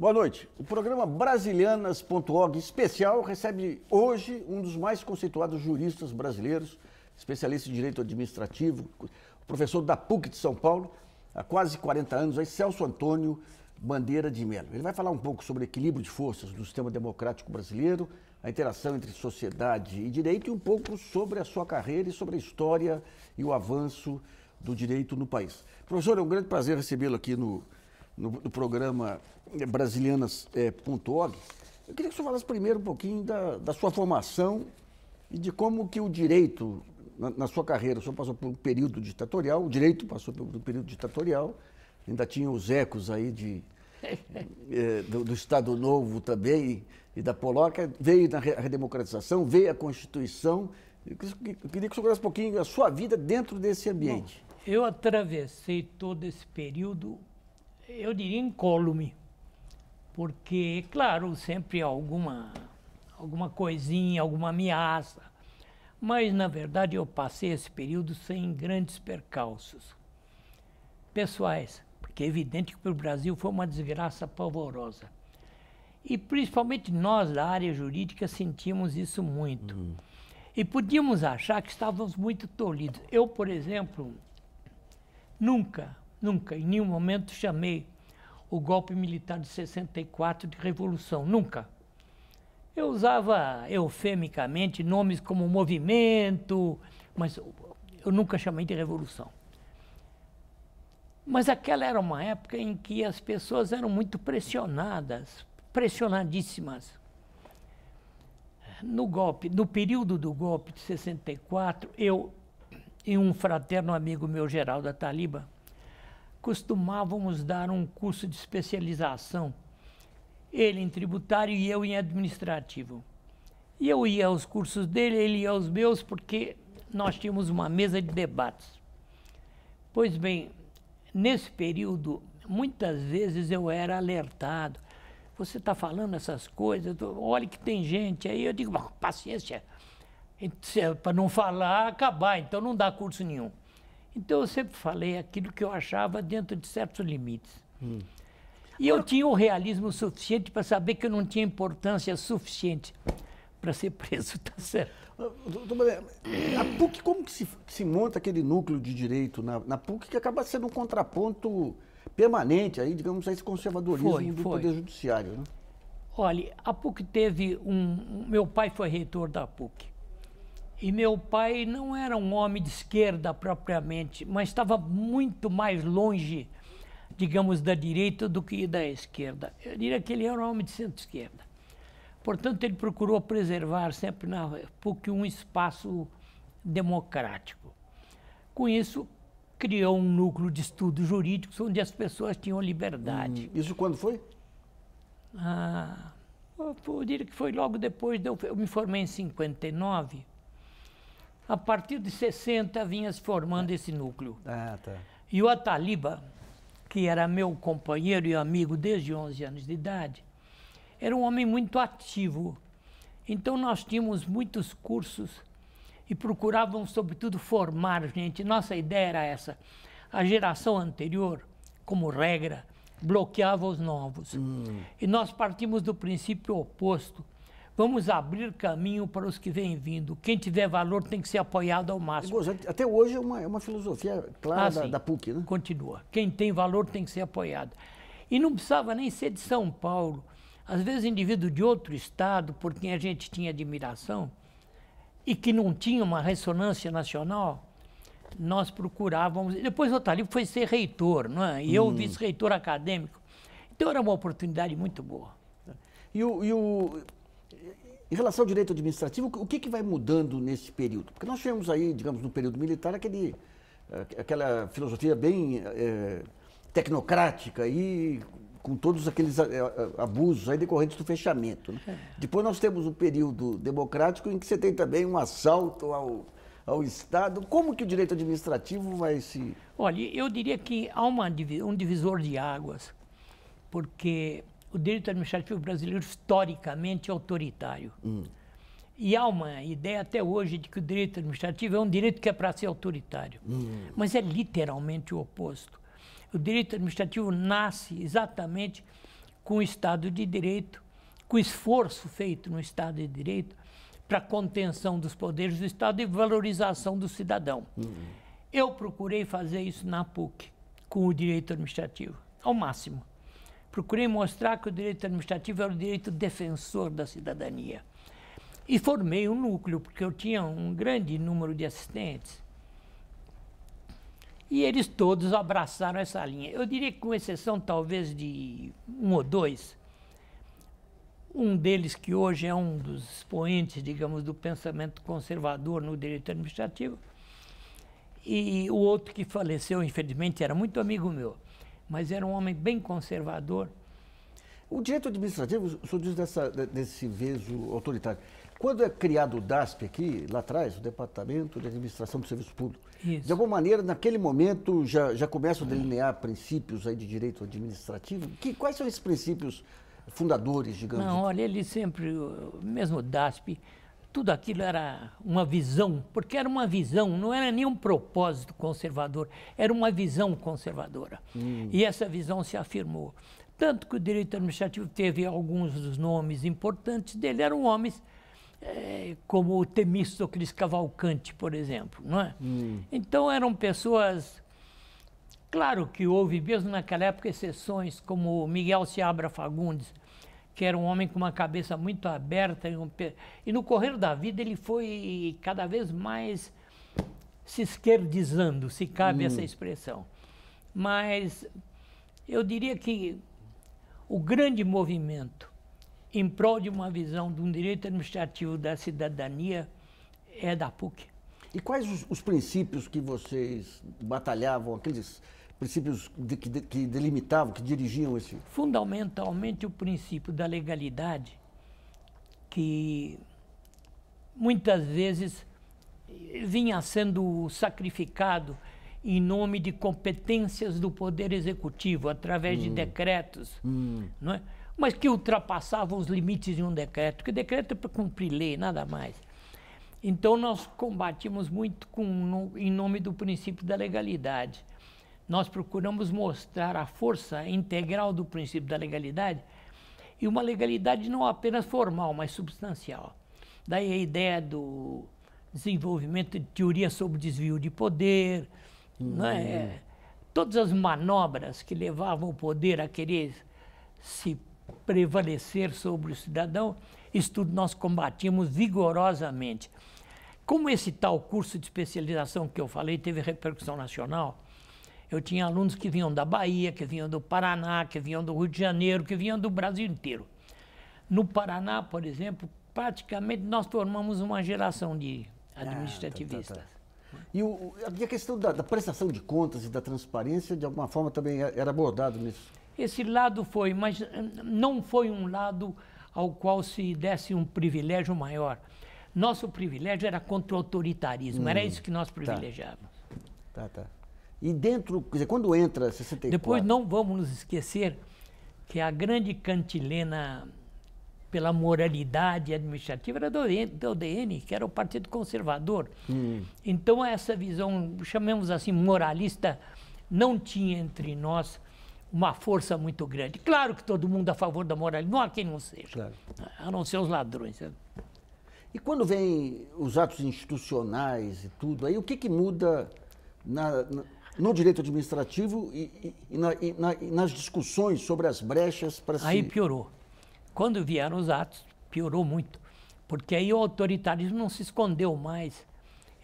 Boa noite. O programa Brasilianas.org especial recebe hoje um dos mais conceituados juristas brasileiros, especialista em direito administrativo, professor da PUC de São Paulo, há quase 40 anos, é Celso Antônio Bandeira de Mello. Ele vai falar um pouco sobre o equilíbrio de forças do sistema democrático brasileiro, a interação entre sociedade e direito e um pouco sobre a sua carreira e sobre a história e o avanço do direito no país. Professor, é um grande prazer recebê-lo aqui no no, no programa brasilianas.org. Eu queria que você falasse primeiro um pouquinho da, da sua formação e de como que o direito, na, na, sua carreira, o senhor passou por um período ditatorial, o direito passou por um período ditatorial, ainda tinha os ecos aí de, é, do, do, Estado Novo também e, e da Polóquia, veio a redemocratização, veio a Constituição. Eu queria que você falasse um pouquinho a sua vida dentro desse ambiente. Bom, eu atravessei todo esse período eu diria incólume, porque, claro, sempre alguma, alguma coisinha, alguma ameaça, mas na verdade eu passei esse período sem grandes percalços pessoais, porque é evidente que para o Brasil foi uma desgraça pavorosa. E principalmente nós da área jurídica sentimos isso muito. Uhum. E podíamos achar que estávamos muito tolhidos. Eu, por exemplo, nunca Nunca, em nenhum momento, chamei o golpe militar de 64 de revolução. Nunca. Eu usava eufemicamente nomes como movimento, mas eu nunca chamei de revolução. Mas aquela era uma época em que as pessoas eram muito pressionadas, pressionadíssimas. No golpe, no período do golpe de 64, eu e um fraterno amigo meu, Geraldo Taliba, costumávamos dar um curso de especialização, ele em tributário e eu em administrativo. E eu ia aos cursos dele, ele ia aos meus, porque nós tínhamos uma mesa de debates. Pois bem, nesse período, muitas vezes eu era alertado. Você está falando essas coisas, olha que tem gente. Aí eu digo, paciência, é para não falar, acabar, então não dá curso nenhum. Então eu sempre falei aquilo que eu achava dentro de certos limites. Hum. E eu tinha o realismo suficiente para saber que eu não tinha importância suficiente para ser preso, tá certo? A PUC, como que se, se monta aquele núcleo de direito na, na, PUC que acaba sendo um contraponto permanente aí, digamos, a esse conservadorismo foi, do foi. Poder Judiciário, né? Olha, a PUC teve um... Meu pai foi reitor da PUC. E meu pai não era um homem de esquerda propriamente, mas estava muito mais longe, digamos, da direita do que da esquerda. Eu diria que ele era um homem de centro-esquerda. Portanto, ele procurou preservar sempre na PUC um espaço democrático. Com isso, criou um núcleo de estudos jurídicos onde as pessoas tinham liberdade. Hum, isso quando foi? Ah, eu diria que foi logo depois, de eu, eu me formei em 59, a partir de 60 vinha se formando esse núcleo. Ah, tá. E o Ataliba, que era meu companheiro e amigo desde 11 anos de idade, era um homem muito ativo. Então nós tínhamos muitos cursos e procurávamos, sobretudo, formar gente. Nossa ideia era essa. A geração anterior, como regra, bloqueava os novos. Hum. E nós partimos do princípio oposto. Vamos abrir caminho para os que vêm vindo. Quem tiver valor tem que ser apoiado ao máximo. Até hoje é uma, é uma filosofia clara ah, da, da PUC, né? Continua. Quem tem valor tem que ser apoiado. E não precisava nem ser de São Paulo. Às vezes, indivíduo de outro estado, por quem a gente tinha admiração, e que não tinha uma ressonância nacional, nós procurávamos. Depois o Otalio foi ser reitor, não é? E eu hum. vice-reitor acadêmico. Então era uma oportunidade muito boa. E o, e o em relação ao direito administrativo, o que, que vai mudando nesse período? Porque nós tivemos aí, digamos, no período militar, aquele, eh, aquela filosofia bem é, tecnocrática e com todos aqueles eh, abusos aí decorrentes do fechamento. Né? É. Depois nós temos um período democrático em que você tem também um assalto ao, ao Estado. Como que o direito administrativo vai se... Olha, eu diria que há uma, um divisor de águas, porque o direito administrativo brasileiro historicamente é autoritário. Hum. E há uma ideia até hoje de que o direito administrativo é um direito que é para ser autoritário. Hum. Mas é literalmente o oposto. O direito administrativo nasce exatamente com o Estado de Direito, com o esforço feito no Estado de Direito para contenção dos poderes do Estado e valorização do cidadão. Hum. Eu procurei fazer isso na PUC, com o direito administrativo, ao máximo procurei mostrar que o direito administrativo era o direito defensor da cidadania. E formei um núcleo, porque eu tinha um grande número de assistentes. E eles todos abraçaram essa linha. Eu diria que, com exceção talvez de um ou dois, um deles, que hoje é um dos expoentes, digamos, do pensamento conservador no direito administrativo, e o outro que faleceu, infelizmente, era muito amigo meu mas era um homem bem conservador. O direito administrativo, o senhor diz dessa, desse veso autoritário. Quando é criado o DASP aqui, lá atrás, o Departamento de Administração do Serviço Público, Isso. de alguma maneira, naquele momento, já, já começam a delinear princípios aí de direito administrativo? Que, quais são esses princípios fundadores, digamos? Não, assim? olha, ele sempre, mesmo o DASP, tudo aquilo era uma visão, porque era uma visão, não era nem um propósito conservador, era uma visão conservadora. Hum. E essa visão se afirmou. Tanto que o direito administrativo teve alguns dos nomes importantes dele, eram homens é, como o Temístocles Cavalcante, por exemplo. Não é? Hum. Então eram pessoas. Claro que houve, mesmo naquela época, exceções como Miguel Seabra Fagundes, que era um homem com uma cabeça muito aberta. E, um... e no correr da vida ele foi cada vez mais se esquerdizando, se cabe hum. essa expressão. Mas eu diria que o grande movimento em prol de uma visão de um direito administrativo da cidadania é da PUC. E quais os, os princípios que vocês batalhavam, aqueles princípios de, que, de, que delimitavam, que dirigiam esse? Fundamentalmente o princípio da legalidade, que muitas vezes vinha sendo sacrificado em nome de competências do Poder Executivo, através hum. de decretos, hum. não é? mas que ultrapassavam os limites de um decreto, porque decreto é para cumprir lei, nada mais. Então nós combatimos muito com, no, em nome do princípio da legalidade nós procuramos mostrar a força integral do princípio da legalidade e uma legalidade não apenas formal, mas substancial. Daí a ideia do desenvolvimento de teoria sobre desvio de poder, é? uhum. todas as manobras que levavam o poder a querer se prevalecer sobre o cidadão, isso tudo nós combatíamos vigorosamente. Como esse tal curso de especialização que eu falei teve repercussão nacional, eu tinha alunos que vinham da Bahia, que vinham do Paraná, que vinham do Rio de Janeiro, que vinham do Brasil inteiro. No Paraná, por exemplo, praticamente nós formamos uma geração de ah, administrativistas. tá, tá, tá. E, o, e, a questão da, da, prestação de contas e da transparência, de alguma forma, também é, era abordado nisso? Esse lado foi, mas hum, não foi um lado ao qual se desse um privilégio maior. Nosso privilégio era contra o autoritarismo, hum, era isso que nós tá. privilegiávamos. Tá, tá. E dentro, quer dizer, quando entra 64... Depois não vamos nos esquecer que a grande cantilena pela moralidade administrativa era do, do DN, que era o Partido Conservador. Hum. Então essa visão, chamemos assim, moralista, não tinha entre nós uma força muito grande. Claro que todo mundo a favor da moralidade, não há quem não seja, claro. a não ser os ladrões. Né? E quando vem os atos institucionais e tudo, aí o que, que muda na, na no direito administrativo e, e, e, na, na, e, nas discussões sobre as brechas para se... Aí piorou. Quando vieram os atos, piorou muito. Porque aí o autoritarismo não se escondeu mais.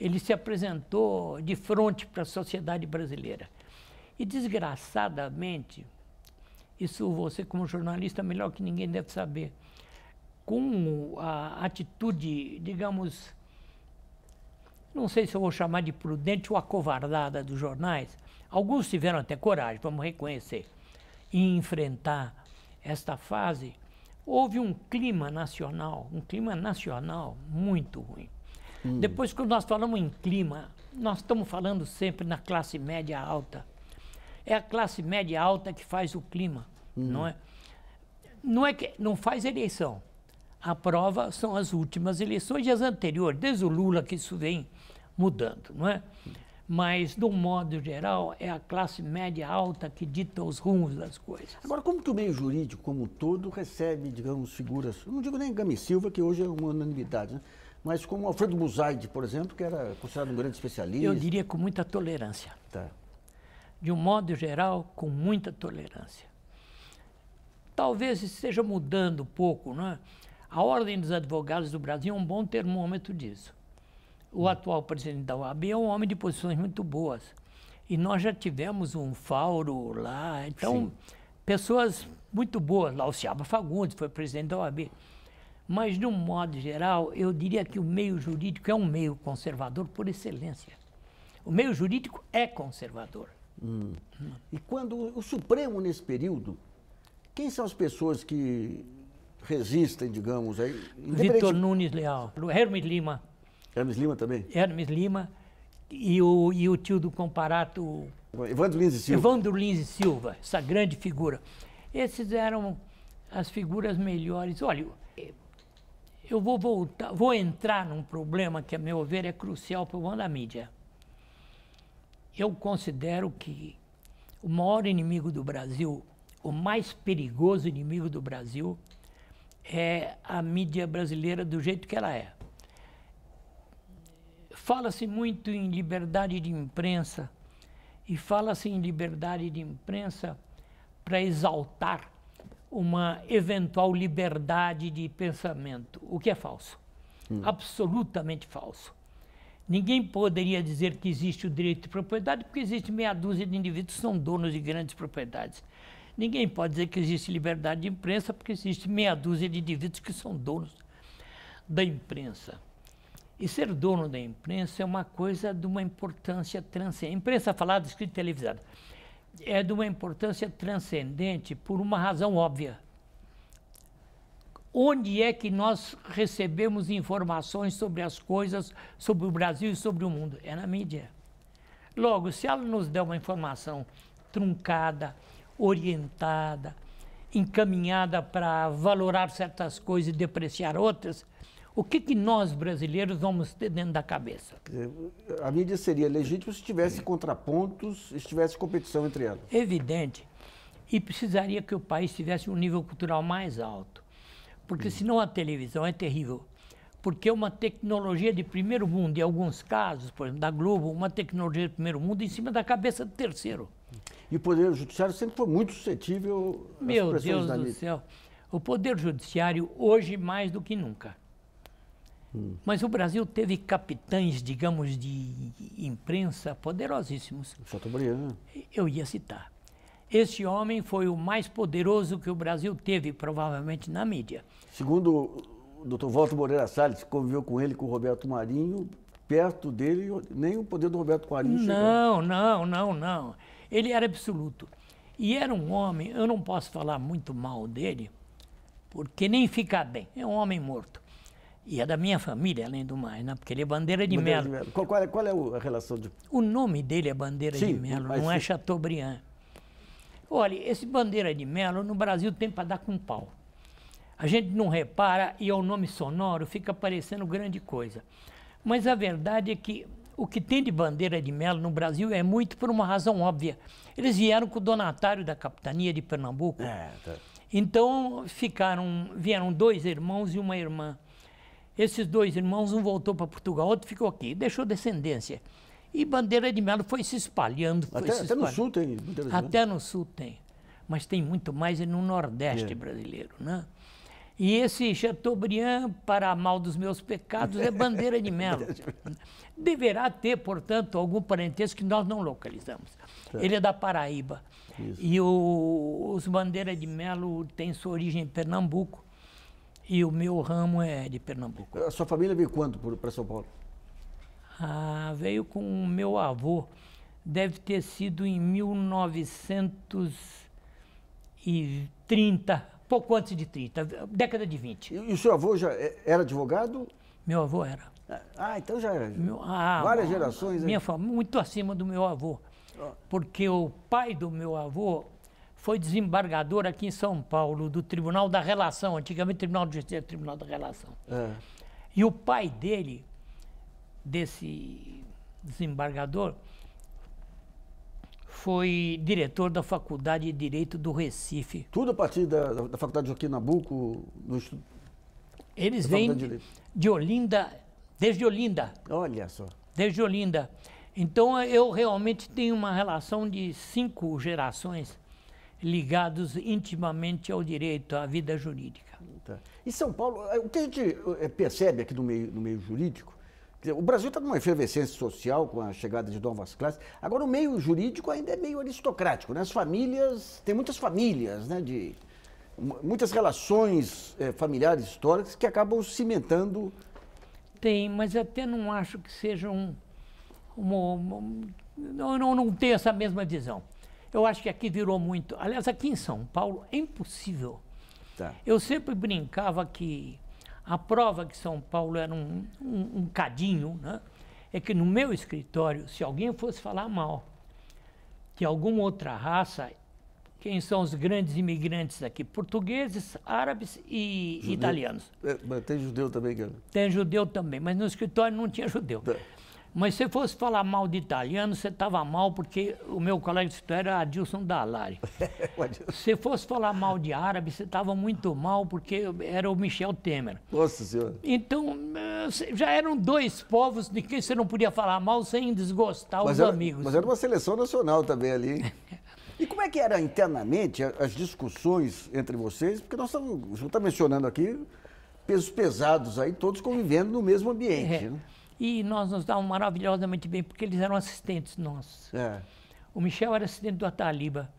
Ele se apresentou de frente para a sociedade brasileira. E, desgraçadamente, isso você, como jornalista, melhor que ninguém deve saber, com a atitude, digamos, não sei se eu vou chamar de prudente ou acovardada dos jornais, alguns tiveram até coragem, vamos reconhecer, em enfrentar esta fase, houve um clima nacional, um clima nacional muito ruim. Hum. Depois, quando nós falamos em clima, nós estamos falando sempre na classe média alta. É a classe média alta que faz o clima, hum. não é? Não é que não faz eleição. A prova são as últimas eleições e as anteriores, desde o Lula que isso vem mudando, não é? Mas, de um modo geral, é a classe média alta que dita os rumos das coisas. Agora, como que o meio jurídico, como um todo, recebe, digamos, figuras, não digo nem Gami Silva, que hoje é uma unanimidade, né? mas como Alfredo Buzaide, por exemplo, que era considerado um grande especialista. Eu diria com muita tolerância. Tá. De um modo geral, com muita tolerância. Talvez esteja mudando um pouco, não é? A Ordem dos Advogados do Brasil é um bom termômetro disso o atual presidente da OAB é um homem de posições muito boas. E nós já tivemos um Fauro lá, então, Sim. pessoas muito boas lá. O Ciaba Fagundes foi presidente da OAB. Mas, de um modo geral, eu diria que o meio jurídico é um meio conservador por excelência. O meio jurídico é conservador. Hum. Hum. E quando o Supremo, nesse período, quem são as pessoas que resistem, digamos, aí? Independente... Vitor Nunes Leal, Hermes Lima, Hermes Lima também? Hermes Lima e o, e o tio do comparato... Evandro Lins e Silva. Evandro Lins e Silva, essa grande figura. Esses eram as figuras melhores. Olha, eu vou voltar, vou entrar num problema que, a meu ver, é crucial para o mundo da mídia. Eu considero que o maior inimigo do Brasil, o mais perigoso inimigo do Brasil, é a mídia brasileira do jeito que ela é. Fala-se muito em liberdade de imprensa e fala-se em liberdade de imprensa para exaltar uma eventual liberdade de pensamento, o que é falso. Hum. Absolutamente falso. Ninguém poderia dizer que existe o direito de propriedade, porque existe meia dúzia de indivíduos que são donos de grandes propriedades. Ninguém pode dizer que existe liberdade de imprensa, porque existe meia dúzia de indivíduos que são donos da imprensa. E ser dono da imprensa é uma coisa de uma importância transcendente. Imprensa falada, escrita e televisada. É de uma importância transcendente por uma razão óbvia. Onde é que nós recebemos informações sobre as coisas, sobre o Brasil e sobre o mundo? É na mídia. Logo, se ela nos der uma informação truncada, orientada, encaminhada para valorar certas coisas e depreciar outras, o que, que nós brasileiros vamos ter dentro da cabeça? A mídia seria legítima se tivesse contrapontos, se tivesse competição entre elas. Evidente. E precisaria que o país tivesse um nível cultural mais alto. Porque hum. senão a televisão é terrível. Porque uma tecnologia de primeiro mundo, em alguns casos, por exemplo, da Globo, uma tecnologia de primeiro mundo em cima da cabeça do terceiro. E o Poder Judiciário sempre foi muito suscetível Meu às Meu Deus do céu. O Poder Judiciário, hoje mais do que nunca, mas o Brasil teve capitães, digamos, de imprensa poderosíssimos. Chateaubriand. Eu ia citar. Este homem foi o mais poderoso que o Brasil teve, provavelmente, na mídia. Segundo o Dr. Walter Moreira Salles, conviveu com ele, com o Roberto Marinho, perto dele, nem o poder do Roberto Marinho chegou. Não, não, não, não. Ele era absoluto. E era um homem, eu não posso falar muito mal dele, porque nem fica bem. É um homem morto. E é da minha família, além do mais, né? porque ele é Bandeira de Melo. Qual, qual, é, qual é o, a relação de... O nome dele é Bandeira sim, de Melo, não é sim. é Chateaubriand. Olha, esse Bandeira de Melo no Brasil tem para dar com pau. A gente não repara e é um nome sonoro fica parecendo grande coisa. Mas a verdade é que o que tem de Bandeira de Melo no Brasil é muito por uma razão óbvia. Eles vieram com o donatário da capitania de Pernambuco. É, tá. Então ficaram, vieram dois irmãos e uma irmã. Esses dois irmãos, um voltou para Portugal, outro ficou aqui, deixou descendência. E bandeira de melo foi se espalhando. Foi até, se espalhando. até no sul tem bandeira de Até no sul tem. Mas tem muito mais no Nordeste é. brasileiro, né? E esse Chateaubriand, para mal dos meus pecados, é bandeira de melo. Deverá ter, portanto, algum parentesco que nós não localizamos. Certo. Ele é da Paraíba. Isso. E o, os bandeira de melo têm sua origem em Pernambuco e o meu ramo é de Pernambuco. A sua família veio quando para São Paulo? Ah, veio com o meu avô. Deve ter sido em 1930, pouco antes de 30, década de 20. E, o seu avô já é, era advogado? Meu avô era. É. Ah, então já era. Meu, ah, Várias gerações. Né? Minha família, muito acima do meu avô. Ah. Porque o pai do meu avô foi desembargador aqui em São Paulo, do Tribunal da Relação, antigamente Tribunal de Justiça, Tribunal da Relação. É. E o pai dele, desse desembargador, foi diretor da Faculdade de Direito do Recife. Tudo a partir da, da Faculdade Joaquim Nabuco? Do estudo, Eles vêm de, de Olinda, desde Olinda. Olha só. Desde Olinda. Então eu realmente tenho uma relação de cinco gerações ligados intimamente ao direito, à vida jurídica. Tá. E São Paulo, eh, o que a gente eh, percebe aqui no meio, no meio jurídico, o Brasil está numa efervescência social com a chegada de novas classes. Agora, o meio jurídico ainda é meio aristocrático, né? As famílias, tem muitas famílias, né? De, muitas relações é, familiares históricas que acabam cimentando. Tem, mas até não acho que seja um. Uma, eu não, não tenho essa mesma visão. Eu acho que aqui virou muito. Aliás, aqui em São Paulo é impossível. Tá. Eu sempre brincava que a prova que São Paulo era um, um, um cadinho, né? é que no meu escritório, se alguém fosse falar mal de alguma outra raça, quem são os grandes imigrantes aqui? Portugueses, árabes e judeu. italianos. É, mas tem judeu também, cara. Tem judeu também, mas no escritório não tinha judeu. Tá. Mas se fosse falar mal de italiano, você estava mal, porque o meu colega de história era Adilson Dalari. se fosse falar mal de árabe, você estava muito mal, porque era o Michel Temer. Nossa Senhora. Então, eh, já eram dois povos de quem você não podia falar mal sem desgostar mas os era, amigos. Mas era uma seleção nacional também ali. E como é que era internamente as discussões entre vocês? Porque nós estamos, você está mencionando aqui pesos pesados aí, todos convivendo no mesmo ambiente. É. Né? E nós nos dávamos maravilhosamente bem, porque eles eram assistentes nossos. É. O Michel era assistente do Ataliba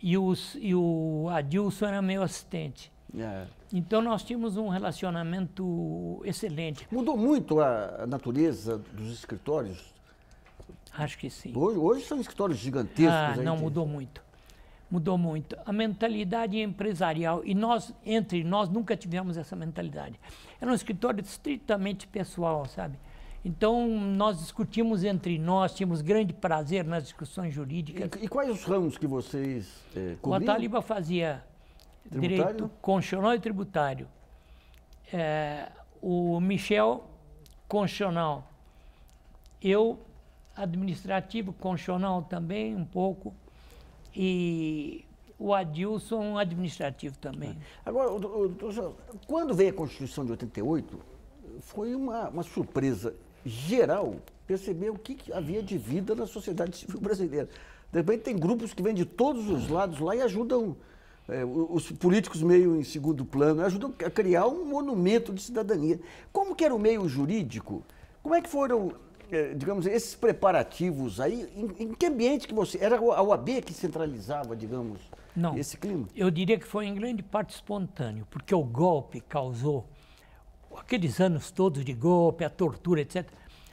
e, os, e o Adilson era meu assistente. É. Então nós tínhamos um relacionamento excelente. Mudou muito a natureza dos escritórios? Acho que sim. Hoje, hoje são escritórios gigantescos. Ah, não, mudou muito. Mudou muito. A mentalidade empresarial, e nós, entre nós, nunca tivemos essa mentalidade. Era um escritório estritamente pessoal, sabe? Então, nós discutimos entre nós, tínhamos grande prazer nas discussões jurídicas. E, e quais os ramos que vocês é, eh, cobriam? O Ataliba fazia tributário? direito constitucional e tributário. É, o Michel, constitucional. Eu, administrativo, constitucional também, um pouco. E o Adilson, administrativo também. É. Agora, doutor, quando veio a Constituição de 88, foi uma, uma surpresa geral perceber o que, que havia de vida na sociedade civil brasileira. De repente tem grupos que vêm de todos os lados lá e ajudam é, os políticos meio em segundo plano, ajudam a criar um monumento de cidadania. Como que era o meio jurídico? Como é que foram, é, digamos, esses preparativos aí? Em, em, que ambiente que você... Era a OAB que centralizava, digamos, Não, esse clima? Eu diria que foi em grande parte espontâneo, porque o golpe causou aqueles anos todos de golpe, a tortura, etc.,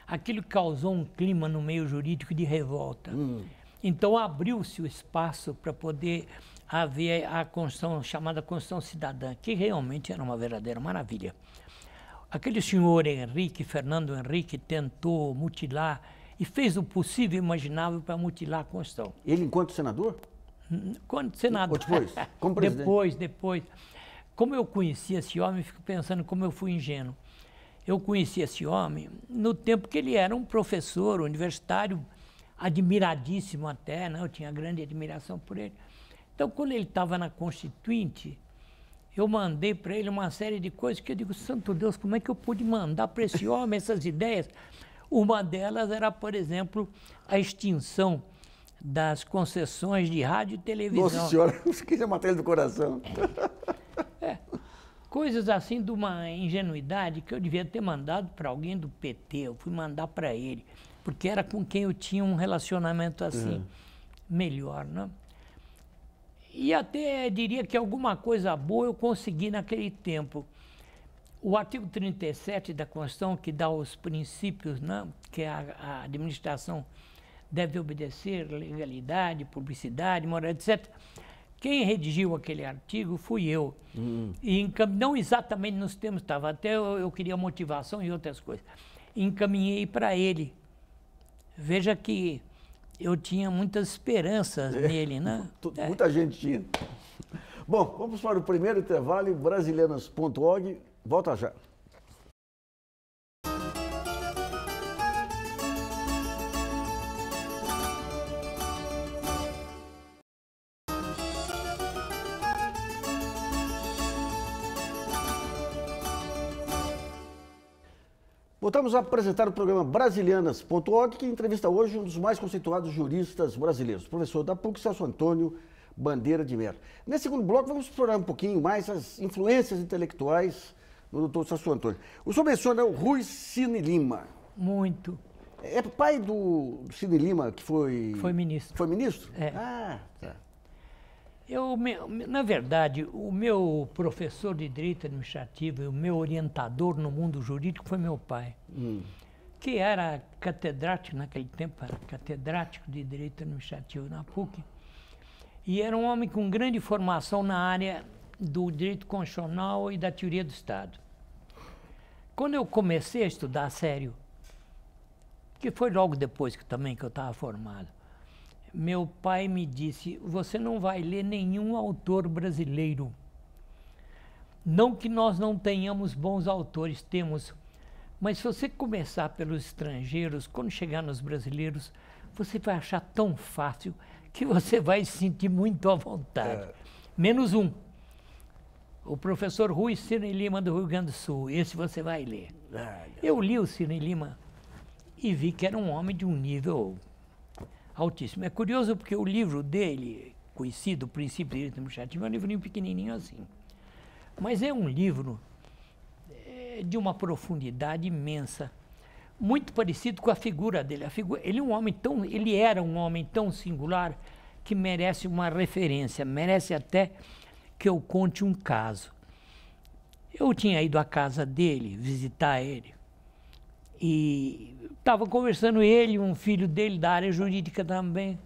aquilo causou um clima no meio jurídico de revolta. Hum. Então abriu-se o espaço para poder haver a Constituição, chamada Constituição Cidadã, que realmente era uma verdadeira maravilha. Aquele senhor Henrique, Fernando Henrique, tentou mutilar e fez o possível e imaginável para mutilar a Constituição. Ele enquanto senador? Hum, quando senador. Ou depois? Como presidente? Depois, depois. Como eu conheci esse homem, fico pensando como eu fui ingênuo. Eu conheci esse homem no tempo que ele era um professor universitário, admiradíssimo até, né? eu tinha grande admiração por ele. Então, quando ele estava na Constituinte, eu mandei para ele uma série de coisas que eu digo, santo Deus, como é que eu pude mandar para esse homem essas ideias? Uma delas era, por exemplo, a extinção das concessões de rádio e televisão. Nossa senhora, esqueci a matéria do coração. É. é. Coisas assim de uma ingenuidade que eu devia ter mandado para alguém do PT, eu fui mandar para ele, porque era com quem eu tinha um relacionamento assim, uhum. melhor, não? Né? E até diria que alguma coisa boa eu consegui naquele tempo. O artigo 37 da Constituição, que dá os princípios, não? Né, que é a, a administração deve obedecer legalidade, publicidade, moral, etc. Quem redigiu aquele artigo fui eu. Hum. E não exatamente nos termos, estava até eu, eu queria motivação e outras coisas. Encaminhei para ele. Veja que eu tinha muitas esperanças é. nele, né? É. Muita gente tinha. Bom, vamos para o primeiro intervalo, brasilianas.org, volta já. Voltamos a apresentar o programa Brasilianas.org, que entrevista hoje um dos mais conceituados juristas brasileiros, o professor da PUC, Celso Antônio Bandeira de Mello. Nesse segundo bloco, vamos explorar um pouquinho mais as influências intelectuais do doutor Celso Antônio. O senhor menciona o Rui Cine Lima. Muito. É pai do Cine Lima, que foi... Foi ministro. Foi ministro? É. Ah, tá. Eu, na verdade, o meu professor de direito administrativo e o meu orientador no mundo jurídico foi meu pai, hum. que era catedrático naquele tempo, era catedrático de direito administrativo na PUC, e era um homem com grande formação na área do direito constitucional e da teoria do Estado. Quando eu comecei a estudar sério, que foi logo depois que também que eu estava formado, meu pai me disse: você não vai ler nenhum autor brasileiro. Não que nós não tenhamos bons autores, temos. Mas se você começar pelos estrangeiros, quando chegar nos brasileiros, você vai achar tão fácil que você vai se sentir muito à vontade. É. Menos um. O professor Rui Cine Lima do Rio Grande do Sul. Esse você vai ler. Eu li o Cine Lima e vi que era um homem de um nível altíssimo. É curioso porque o livro dele, conhecido, O Princípio de Direito Administrativo, é um livrinho pequenininho assim. Mas é um livro eh, de uma profundidade imensa, muito parecido com a figura dele. A figura, ele, é um homem tão, ele era um homem tão singular que merece uma referência, merece até que eu conte um caso. Eu tinha ido à casa dele visitar ele e estava conversando ele, um filho dele da área jurídica também.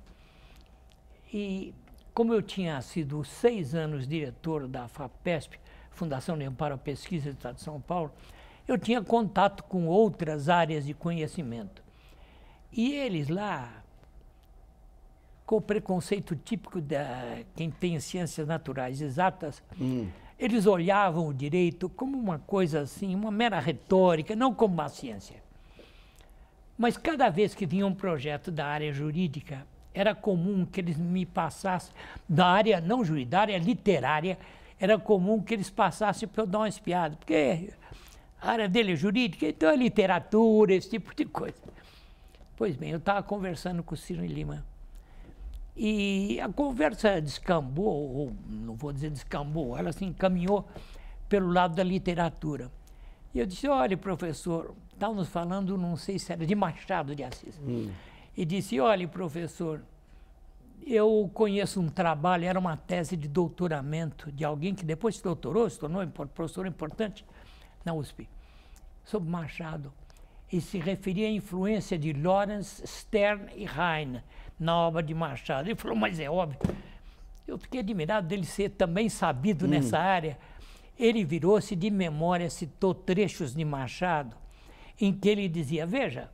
E como eu tinha sido seis anos diretor da FAPESP, Fundação de Amparo à Pesquisa do Estado de São Paulo, eu tinha contato com outras áreas de conhecimento. E eles lá, com o preconceito típico de quem tem ciências naturais exatas, hum. eles olhavam o direito como uma coisa assim, uma mera retórica, não como uma ciência. Mas cada vez que vinha um projeto da área jurídica, era comum que eles me passassem, da área não jurídica, da área literária, era comum que eles passassem para eu dar uma espiada, porque a área dele é jurídica, então é literatura, esse tipo de coisa. Pois bem, eu estava conversando com o Ciro Lima. E a conversa descambou, ou não vou dizer descambou, ela se encaminhou pelo lado da literatura. E eu disse: olha, professor, Estávamos falando, não sei se era de Machado de Assis. Hum. E disse: olha, professor, eu conheço um trabalho, era uma tese de doutoramento de alguém que depois se doutorou, se tornou professor importante na USP, sobre Machado. E se referia à influência de Lawrence, Stern e Heine na obra de Machado. Ele falou, mas é óbvio. Eu fiquei admirado dele ser também sabido hum. nessa área. Ele virou-se de memória, citou trechos de Machado em que ele dizia: Veja,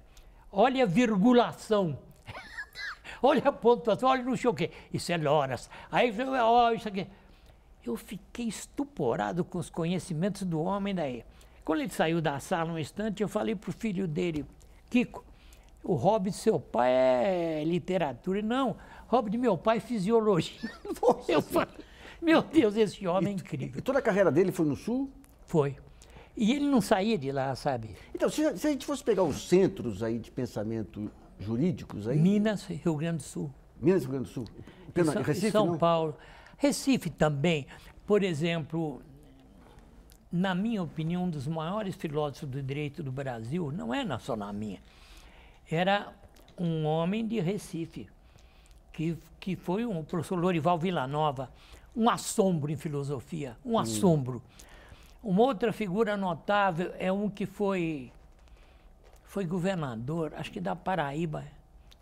olha a virgulação, olha a pontuação, olha não sei o quê. Isso é Loras. Aí, ó, isso aqui. Eu fiquei estuporado com os conhecimentos do homem daí. Quando ele saiu da sala um instante, eu falei para o filho dele, Kiko, o hobby de seu pai é literatura. Não, hobby de meu pai é fisiologia. eu falei, meu Deus, esse homem é e, é incrível. E toda a carreira dele foi no Sul? Foi. E ele não saía de lá, sabe? Então, se, se a gente fosse pegar os centros aí de pensamento jurídicos aí... Minas, Rio Grande do Sul. Minas, Rio Grande do Sul. Pena, São, Recife, São não? Paulo. Recife também. Por exemplo, na minha opinião, um dos maiores filósofos do direito do Brasil, não é só na minha, era um homem de Recife, que, que foi um, o professor Lorival Villanova, um assombro em filosofia, um hum. assombro. Hum. Uma outra figura notável é um que foi, foi governador, acho que da Paraíba,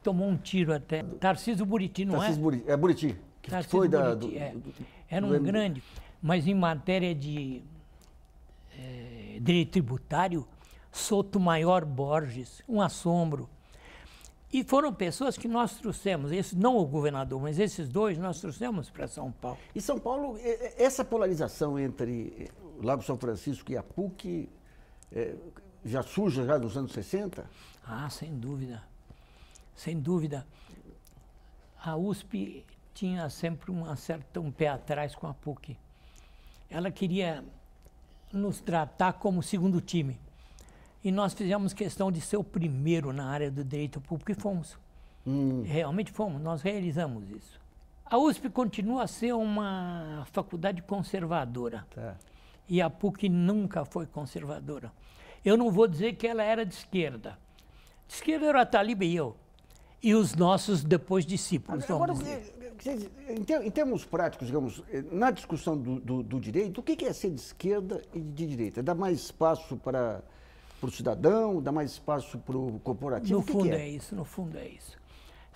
tomou um tiro até. Tarcísio Buriti, não é é? Buriti, é Buriti. Que foi Buriti, da, do, é. Era um do... grande, mas em matéria de é, direito tributário, Soto Maior Borges, um assombro. E foram pessoas que nós trouxemos, esse, não o governador, mas esses dois nós trouxemos para São Paulo. E São Paulo, essa polarização entre Lago São Francisco e a PUC é, já surge já nos anos 60? Ah, sem dúvida. Sem dúvida. A USP tinha sempre um certo um pé atrás com a PUC. Ela queria nos tratar como segundo time. E nós fizemos questão de ser o primeiro na área do direito público e fomos. Hum. Realmente fomos, nós realizamos isso. A USP continua a ser uma faculdade conservadora. Tá e a PUC nunca foi conservadora. Eu não vou dizer que ela era de esquerda. De esquerda era a Talib e eu. E os nossos depois discípulos. Agora, então, em termos práticos, digamos, eh, na discussão do, do, do direito, o que é ser de esquerda e de direita? Dá mais espaço para, para o cidadão, dá mais espaço para o corporativo? No o que fundo que é? é isso, no fundo é isso.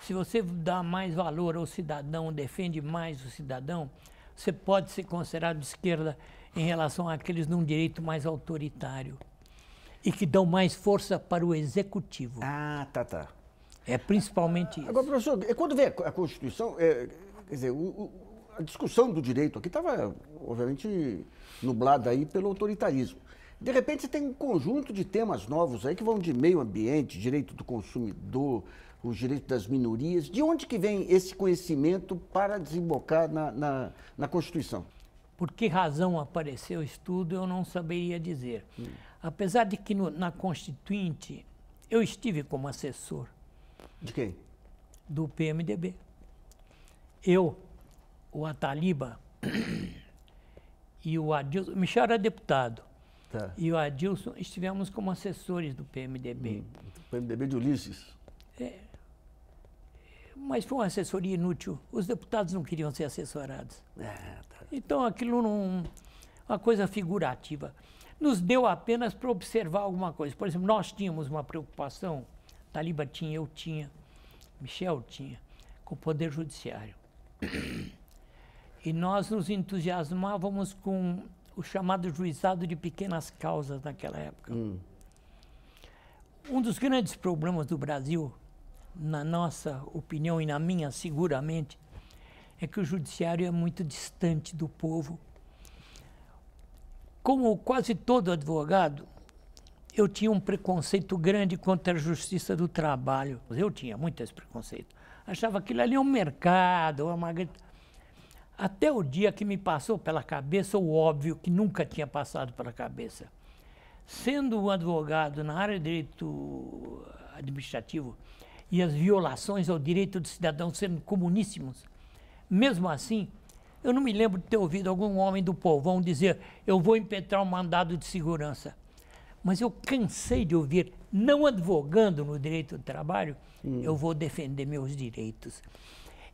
Se você dá mais valor ao cidadão, defende mais o cidadão, você pode ser considerado de esquerda em relação àqueles num direito mais autoritário e que dão mais força para o executivo. Ah, tá, tá. É principalmente isso. Agora, professor, quando vê a Constituição, é, quer dizer, o, o, a discussão do direito aqui estava, obviamente, nublada aí pelo autoritarismo. De repente, tem um conjunto de temas novos aí que vão de meio ambiente, direito do consumidor, os direitos das minorias. De onde que vem esse conhecimento para desembocar na, na, na Constituição? Por que razão apareceu o estudo, eu não saberia dizer. Hum. Apesar de que no, na Constituinte eu estive como assessor. De quem? Do PMDB. Eu, o Ataliba e o Adilson. O Michel era deputado. Tá. E o Adilson estivemos como assessores do PMDB. Hum. PMDB de Ulisses. É, mas foi uma assessoria inútil. Os deputados não queriam ser assessorados. É, tá. Então aquilo não. Uma coisa figurativa. Nos deu apenas para observar alguma coisa. Por exemplo, nós tínhamos uma preocupação, Taliba tinha, eu tinha, Michel tinha, com o Poder Judiciário. E nós nos entusiasmávamos com o chamado juizado de pequenas causas naquela época. Hum. Um dos grandes problemas do Brasil, na nossa opinião e na minha seguramente, é que o judiciário é muito distante do povo. Como quase todo advogado, eu tinha um preconceito grande contra a justiça do trabalho. Eu tinha muito esse preconceito. Achava aquilo ali um mercado, uma até o dia que me passou pela cabeça o óbvio que nunca tinha passado pela cabeça. Sendo um advogado na área de direito administrativo e as violações ao direito do cidadão sendo comuníssimos, mesmo assim, eu não me lembro de ter ouvido algum homem do povão dizer: eu vou impetrar um mandado de segurança. Mas eu cansei de ouvir, não advogando no direito do trabalho, hum. eu vou defender meus direitos.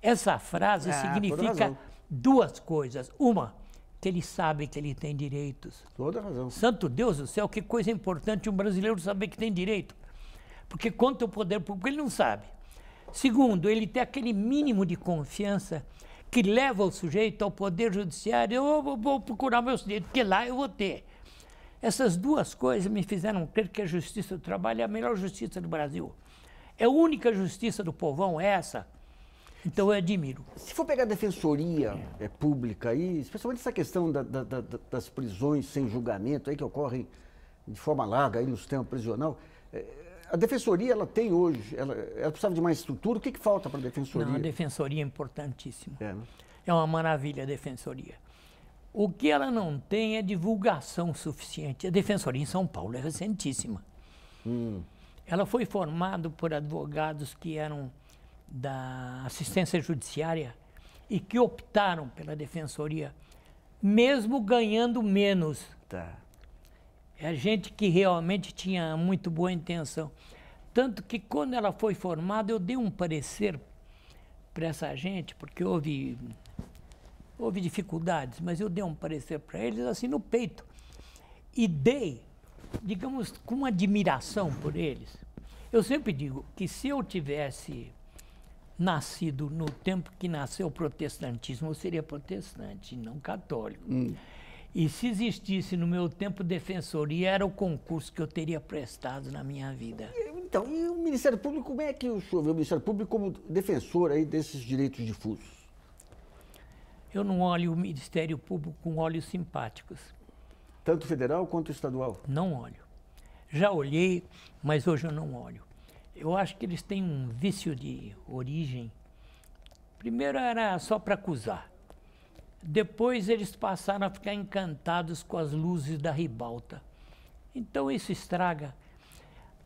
Essa frase ah, significa duas coisas. Uma, que ele sabe que ele tem direitos. Toda razão. Santo Deus do céu, que coisa importante um brasileiro saber que tem direito. Porque quanto ao poder público, ele não sabe. Segundo, ele tem aquele mínimo de confiança que leva o sujeito ao poder judiciário. Eu vou procurar meus direitos, porque lá eu vou ter. Essas duas coisas me fizeram crer que a justiça do trabalho é a melhor justiça do Brasil. É a única justiça do povão, é essa. Então eu admiro. Se for pegar a defensoria é. pública aí, especialmente essa questão da, da, da, das prisões sem julgamento aí que ocorrem de forma larga aí no sistema prisional, é, a defensoria ela tem hoje, ela, ela precisava de mais estrutura. O que, que falta para a defensoria? Não, a defensoria é importantíssima. É, né? é uma maravilha a defensoria. O que ela não tem é divulgação suficiente. A defensoria em São Paulo é recentíssima. Hum. Ela foi formada por advogados que eram da assistência judiciária e que optaram pela defensoria, mesmo ganhando menos. Tá. É gente que realmente tinha muito boa intenção. Tanto que quando ela foi formada, eu dei um parecer para essa gente, porque houve, houve dificuldades, mas eu dei um parecer para eles assim no peito. E dei, digamos, com admiração por eles. Eu sempre digo que se eu tivesse nascido no tempo que nasceu o protestantismo, eu seria protestante, não católico. Hum. E se existisse no meu tempo defensoria, era o concurso que eu teria prestado na minha vida. Então, e o Ministério Público, como é que o senhor vê o Ministério Público como defensor aí desses direitos difusos? Eu não olho o Ministério Público com olhos simpáticos. Tanto federal quanto estadual? Não olho. Já olhei, mas hoje eu não olho. Eu acho que eles têm um vício de origem. Primeiro era só para acusar. Depois eles passaram a ficar encantados com as luzes da ribalta. Então isso estraga.